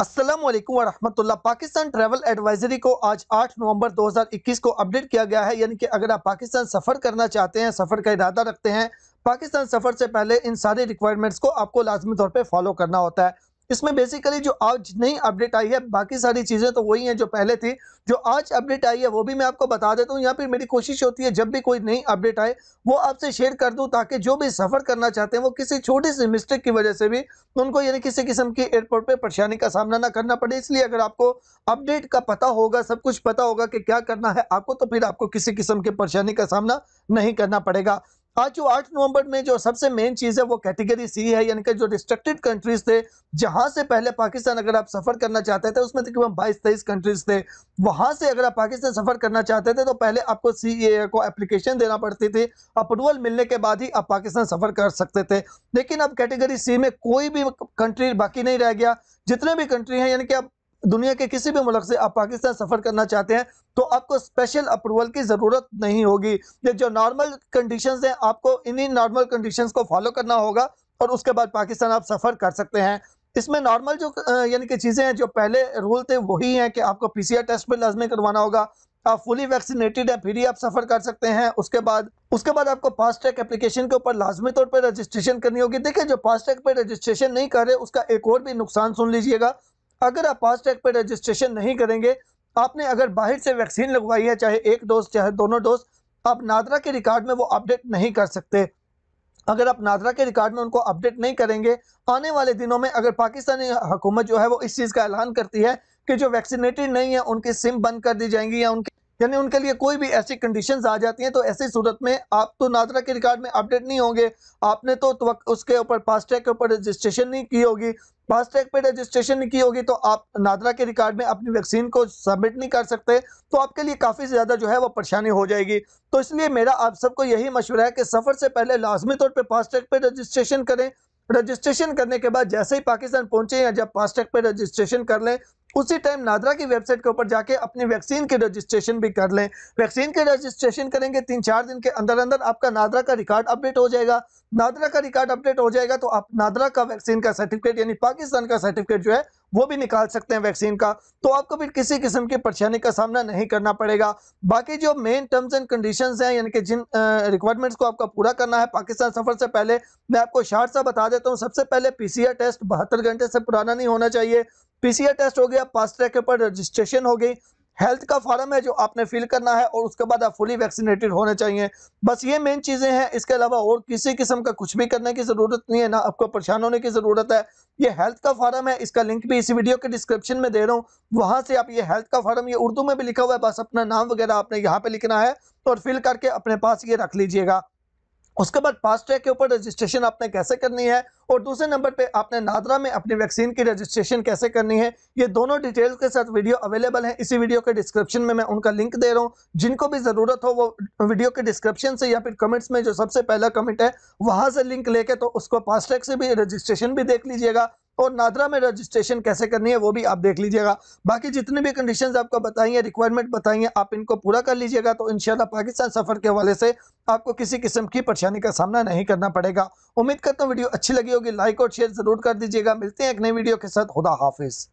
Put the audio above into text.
असलम वरहमतुल्ला Pakistan travel advisory को आज 8 नवंबर 2021 को अपडेट किया गया है यानी कि अगर आप पाकिस्तान सफ़र करना चाहते हैं सफ़र का इरादा रखते हैं पाकिस्तान सफ़र से पहले इन सारे रिक्वायरमेंट्स को आपको लाजमी तौर पर फॉलो करना होता है इसमें बेसिकली जो आज नई अपडेट आई है बाकी सारी चीज़ें तो वही हैं जो पहले थी जो आज अपडेट आई है वो भी मैं आपको बता देता हूँ या फिर मेरी कोशिश होती है जब भी कोई नई अपडेट आए वो आपसे शेयर कर दूँ ताकि जो भी सफ़र करना चाहते हैं वो किसी छोटी सी मिस्टेक की वजह से भी उनको यानी किसी किस्म की एयरपोर्ट पर परेशानी का सामना ना करना पड़े इसलिए अगर आपको अपडेट का पता होगा सब कुछ पता होगा कि क्या करना है आपको तो फिर आपको किसी किस्म की परेशानी का सामना नहीं करना पड़ेगा आज जो आठ नवंबर में जो सबसे मेन चीज़ है वो कैटेगरी सी है यानी कि जो रिस्ट्रिक्टेड कंट्रीज थे जहाँ से पहले पाकिस्तान अगर आप सफ़र करना चाहते थे उसमें तकरीबन बाईस तेईस कंट्रीज थे वहाँ से अगर आप पाकिस्तान सफ़र करना चाहते थे तो पहले आपको सी को एप्लीकेशन देना पड़ती थी अप्रूवल मिलने के बाद ही आप पाकिस्तान सफ़र कर सकते थे लेकिन अब कैटेगरी सी में कोई भी कंट्री बाकी नहीं रह गया जितने भी कंट्री हैं यानी कि अब दुनिया के किसी भी मुल्क से आप पाकिस्तान सफ़र करना चाहते हैं तो आपको स्पेशल अप्रूवल की ज़रूरत नहीं होगी ये जो नॉर्मल कंडीशंस हैं आपको इन्हीं नॉर्मल कंडीशंस को फॉलो करना होगा और उसके बाद पाकिस्तान आप सफ़र कर सकते हैं इसमें नॉर्मल जो यानी कि चीज़ें हैं जो पहले रूल थे वही हैं कि आपको पी टेस्ट भी लाजमी करवाना होगा आप फुली वैक्सीनेटेड हैं फिर ही आप सफ़र कर सकते हैं उसके बाद उसके बाद आपको फास्ट ट्रैक एप्लीकेशन के ऊपर लाजमी तौर पर रजिस्ट्रेशन करनी होगी देखिए जो फास्ट ट्रैक पर रजिस्ट्रेशन नहीं कर रहे उसका एक और भी नुकसान सुन लीजिएगा अगर आप फास्ट ट्रैक पर रजिस्ट्रेशन नहीं करेंगे आपने अगर बाहर से वैक्सीन लगवाई है चाहे एक डोज चाहे दोनों डोज आप नादरा के रिकॉर्ड में वो अपडेट नहीं कर सकते अगर आप नादरा के रिकॉर्ड में उनको अपडेट नहीं करेंगे आने वाले दिनों में अगर पाकिस्तानी हुकूमत जो है वो इस चीज़ का ऐलान करती है कि जो वैक्सीनेटेड नहीं है उनकी सिम बंद कर दी जाएंगी या उनके यानी उनके लिए कोई भी ऐसी कंडीशंस आ जाती हैं तो ऐसी सूरत में आप तो नादरा के रिकॉर्ड में अपडेट नहीं होंगे आपने तो, तो वक्त उसके ऊपर फास्टैग के ऊपर रजिस्ट्रेशन नहीं की होगी फास्टैग पर पे रजिस्ट्रेशन नहीं की होगी तो आप नादरा के रिकॉर्ड में अपनी वैक्सीन को सबमिट नहीं कर सकते तो आपके लिए काफ़ी ज़्यादा जो है वो परेशानी हो जाएगी तो इसलिए मेरा आप सबको यही मशवरा है कि सफ़र से पहले लाजमी तौर पर फास्टैग पर रजिस्ट्रेशन करें रजिस्ट्रेशन करने के बाद जैसे ही पाकिस्तान पहुंचे या जब फास्टैग पर रजिस्ट्रेशन कर लें उसी टाइम नादरा की वेबसाइट के ऊपर जाके अपनी वैक्सीन की रजिस्ट्रेशन भी कर लें वैक्सीन की रजिस्ट्रेशन करेंगे तीन चार दिन के अंदर अंदर आपका नादरा का रिकॉर्ड अपडेट हो जाएगा नादरा का रिकॉर्ड अपडेट हो जाएगा तो आप नादरा का वैक्सीन का सर्टिफिकेट यानी पाकिस्तान का सर्टिफिकेट जो है वो भी निकाल सकते हैं वैक्सीन का तो आपको फिर किसी किस्म की परेशानी का सामना नहीं करना पड़ेगा बाकी जो मेन टर्म्स एंड कंडीशंस हैं यानी कि जिन रिक्वायरमेंट्स को आपका पूरा करना है पाकिस्तान सफ़र से पहले मैं आपको शार्ट सा बता देता हूँ सबसे पहले पीसीआर टेस्ट बहत्तर घंटे से पुराना नहीं होना चाहिए पीसीआर टेस्ट हो गया पास ट्रैक के पर रजिस्ट्रेशन हो गई हेल्थ का फॉर्म है जो आपने फिल करना है और उसके बाद आप फुली वैक्सीनेटेड होने चाहिए बस ये मेन चीज़ें हैं इसके अलावा और किसी किस्म का कुछ भी करने की ज़रूरत नहीं है ना आपको परेशान होने की ज़रूरत है ये हेल्थ का फार्म है इसका लिंक भी इसी वीडियो के डिस्क्रिप्शन में दे रहा हूँ वहाँ से आप ये हेल्थ का फॉर्म ये उर्दू में भी लिखा हुआ है बस अपना नाम वगैरह आपने यहाँ पर लिखना है और फिल करके अपने पास ये रख लीजिएगा उसके बाद फास्ट ट्रैक के ऊपर रजिस्ट्रेशन आपने कैसे करनी है और दूसरे नंबर पे आपने नादरा में अपनी वैक्सीन की रजिस्ट्रेशन कैसे करनी है ये दोनों डिटेल्स के साथ वीडियो अवेलेबल है इसी वीडियो के डिस्क्रिप्शन में मैं उनका लिंक दे रहा हूँ जिनको भी ज़रूरत हो वो वीडियो के डिस्क्रिप्शन से या फिर कमेंट्स में जो सबसे पहला कमेंट है वहाँ से लिंक लेके तो उसको फास्ट ट्रैक से भी रजिस्ट्रेशन भी देख लीजिएगा और नादरा में रजिस्ट्रेशन कैसे करनी है वो भी आप देख लीजिएगा बाकी जितने भी कंडीशंस आपको बताई हैं रिक्वायरमेंट बताई हैं आप इनको पूरा कर लीजिएगा तो इंशाल्लाह पाकिस्तान सफ़र के हवाले से आपको किसी किस्म की परेशानी का सामना नहीं करना पड़ेगा उम्मीद करता हूँ वीडियो अच्छी लगी होगी लाइक और शेयर ज़रूर कर दीजिएगा मिलते हैं एक नई वीडियो के साथ खुदा हाफिज़